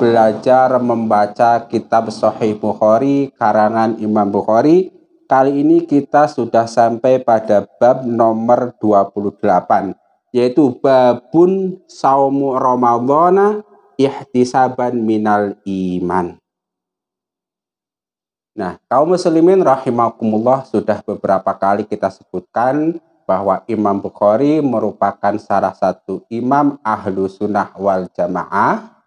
belajar membaca kitab Sahih Bukhari karangan Imam Bukhari. Kali ini kita sudah sampai pada bab nomor 28 yaitu babun saumu Ramadhana ihtisaban minal iman. Nah, kaum muslimin rahimakumullah sudah beberapa kali kita sebutkan bahwa Imam Bukhari merupakan salah satu imam ahlu sunnah wal jamaah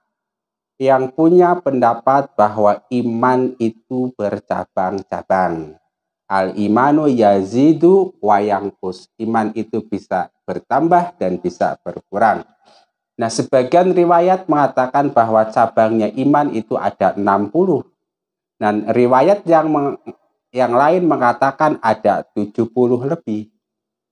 yang punya pendapat bahwa iman itu bercabang-cabang. Al-imanu yazidu wayangkus. Iman itu bisa bertambah dan bisa berkurang. Nah, sebagian riwayat mengatakan bahwa cabangnya iman itu ada 60. Dan riwayat yang meng, yang lain mengatakan ada 70 lebih.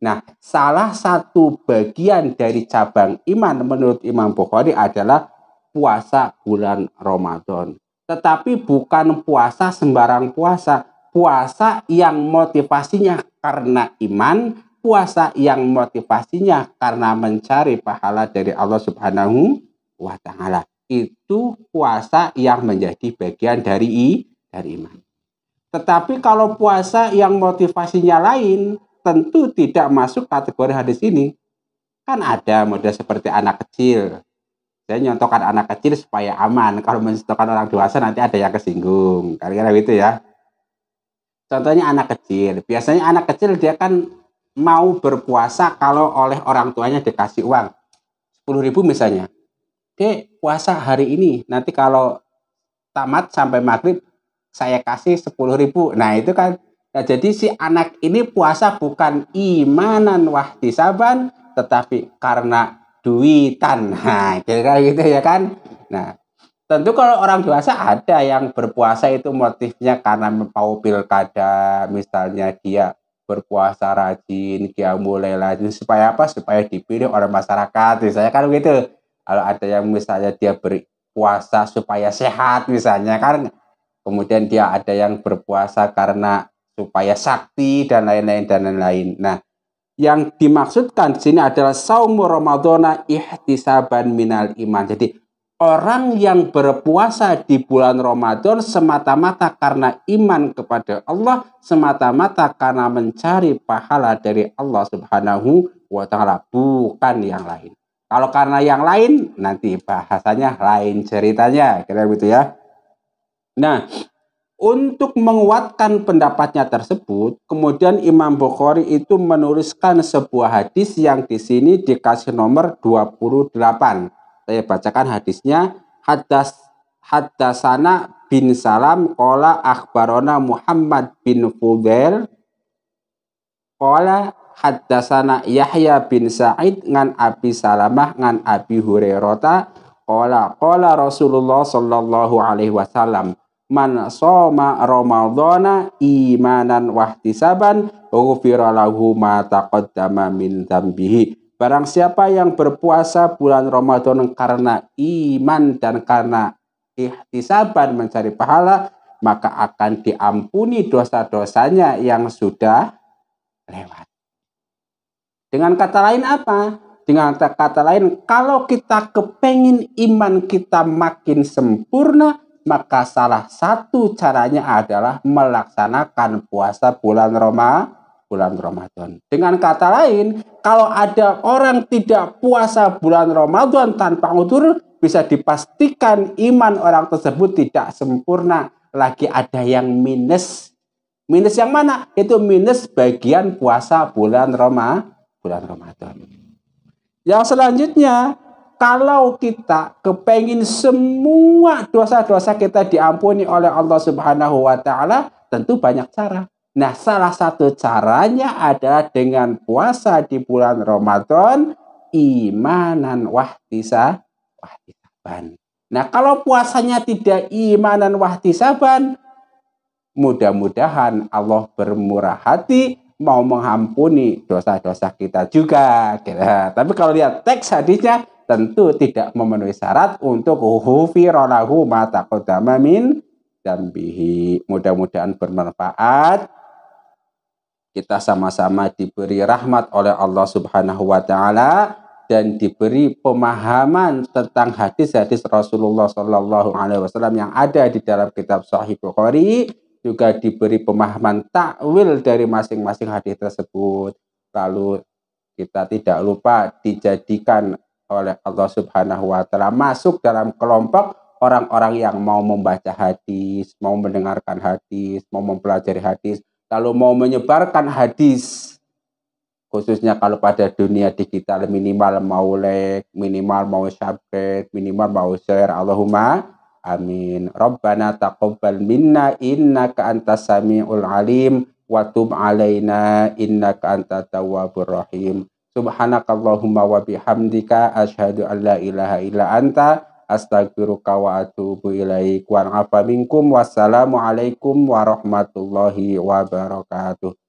Nah, salah satu bagian dari cabang iman menurut Imam Bukhari adalah puasa bulan Ramadan. Tetapi bukan puasa sembarang puasa, puasa yang motivasinya karena iman, puasa yang motivasinya karena mencari pahala dari Allah Subhanahu wa taala. Itu puasa yang menjadi bagian dari i, dari iman. Tetapi kalau puasa yang motivasinya lain, tentu tidak masuk kategori hadis ini. Kan ada model seperti anak kecil saya nyontokan anak kecil supaya aman kalau mencontohkan orang dewasa nanti ada yang kesinggung kira-kira gitu ya contohnya anak kecil biasanya anak kecil dia kan mau berpuasa kalau oleh orang tuanya dikasih uang 10 ribu misalnya Oke, puasa hari ini nanti kalau tamat sampai maghrib saya kasih 10 ribu nah itu kan Nah, jadi si anak ini puasa bukan imanan wahdi saban, tetapi karena duitan. Nah, kira-kira gitu ya kan. Nah, tentu kalau orang dewasa ada yang berpuasa itu motifnya karena mau pilkada, misalnya dia berpuasa rajin, dia mulai rajin supaya apa? Supaya dipilih oleh masyarakat. Misalnya kan gitu. Kalau ada yang misalnya dia berpuasa supaya sehat misalnya kan kemudian dia ada yang berpuasa karena supaya sakti dan lain-lain dan lain-lain. Nah, yang dimaksudkan di sini adalah saumu Ramadana ihtisaban minal iman. Jadi orang yang berpuasa di bulan Ramadan semata-mata karena iman kepada Allah, semata-mata karena mencari pahala dari Allah Subhanahu wa taala, bukan yang lain. Kalau karena yang lain nanti bahasanya lain ceritanya, kira begitu ya. Nah, untuk menguatkan pendapatnya tersebut, kemudian Imam Bukhari itu menuliskan sebuah hadis yang di sini dikasih nomor 28. Saya bacakan hadisnya. Haddas, haddasana bin Salam Kola Akbarona Muhammad bin Fudail Kola haddasana Yahya bin Sa'id Ngan Abi Salamah Ngan Abi Hurairah Kola Kola Rasulullah Sallallahu Alaihi Wasallam man soma ramadhana imanan wahtisaban ghufira lahu ma taqaddama min dambihi. barang siapa yang berpuasa bulan Ramadan karena iman dan karena ihtisaban mencari pahala maka akan diampuni dosa-dosanya yang sudah lewat. Dengan kata lain apa? Dengan kata lain, kalau kita kepengin iman kita makin sempurna, maka salah satu caranya adalah melaksanakan puasa bulan Roma bulan Ramadan. Dengan kata lain, kalau ada orang tidak puasa bulan Ramadan tanpa udur, bisa dipastikan iman orang tersebut tidak sempurna. Lagi ada yang minus. Minus yang mana? Itu minus bagian puasa bulan Roma, bulan Ramadan. Yang selanjutnya, kalau kita kepengin semua dosa-dosa kita diampuni oleh Allah Subhanahu wa taala, tentu banyak cara. Nah, salah satu caranya adalah dengan puasa di bulan Ramadan imanan wahtisa wahtisaban. Nah, kalau puasanya tidak imanan wahtisaban, mudah-mudahan Allah bermurah hati mau mengampuni dosa-dosa kita juga. Gitu. Tapi kalau lihat teks hadisnya tentu tidak memenuhi syarat untuk hufirolahu mata dan bihi Mudah-mudahan bermanfaat. Kita sama-sama diberi rahmat oleh Allah Subhanahu wa taala dan diberi pemahaman tentang hadis-hadis Rasulullah Shallallahu Alaihi Wasallam yang ada di dalam kitab Sahih Bukhari juga diberi pemahaman takwil dari masing-masing hadis tersebut lalu kita tidak lupa dijadikan oleh Allah Subhanahu wa taala masuk dalam kelompok orang-orang yang mau membaca hadis, mau mendengarkan hadis, mau mempelajari hadis, lalu mau menyebarkan hadis. Khususnya kalau pada dunia digital minimal mau like, minimal mau subscribe, minimal mau share. Allahumma amin. Rabbana taqabbal minna innaka antas samiul alim wa tub alaina innaka antat tawwabur rahim. Subhanakallahumma wa bihamdika asyhadu an la ilaha illa anta astagfiruka wa atubu ilaik wa minkum wassalamu alaikum warahmatullahi wabarakatuh.